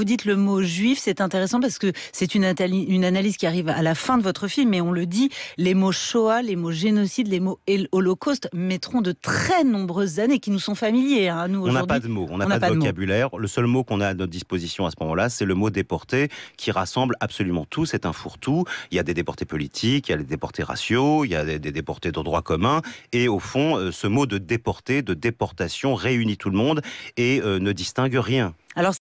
vous dites le mot juif, c'est intéressant parce que c'est une, analyse qui arrive à la fin de votre film, mais on le dit, les mots Shoah, les mots génocide, les mots holocauste mettront de très nombreuses années qui nous sont familiers. Hein, nous, on n'a pas de mots, on n'a pas, de vocabulaire. le seul mot qu'on a à notre disposition à ce moment-là, c'est le mot déporté qui rassemble absolument tout. C'est un fourre-tout. Il y a des déportés politiques, il y a des déportés raciaux, il y a des, déportés de droit commun. Et au fond, euh, ce mot de déporté, de déportation réunit tout le monde et euh, ne distingue rien. Alors,